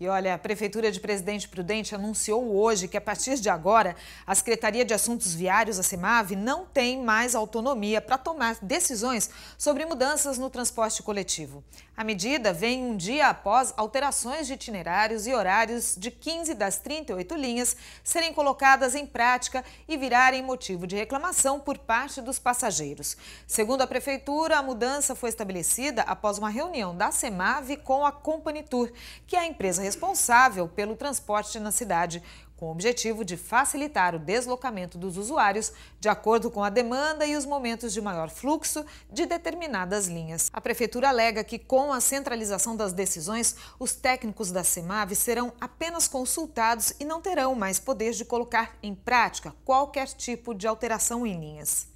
E olha, a Prefeitura de Presidente Prudente anunciou hoje que a partir de agora a Secretaria de Assuntos Viários, a CEMAV, não tem mais autonomia para tomar decisões sobre mudanças no transporte coletivo. A medida vem um dia após alterações de itinerários e horários de 15 das 38 linhas serem colocadas em prática e virarem motivo de reclamação por parte dos passageiros. Segundo a Prefeitura, a mudança foi estabelecida após uma reunião da CEMAV com a Company Tour, que é a empresa responsável pelo transporte na cidade, com o objetivo de facilitar o deslocamento dos usuários de acordo com a demanda e os momentos de maior fluxo de determinadas linhas. A Prefeitura alega que, com a centralização das decisões, os técnicos da SEMAV serão apenas consultados e não terão mais poder de colocar em prática qualquer tipo de alteração em linhas.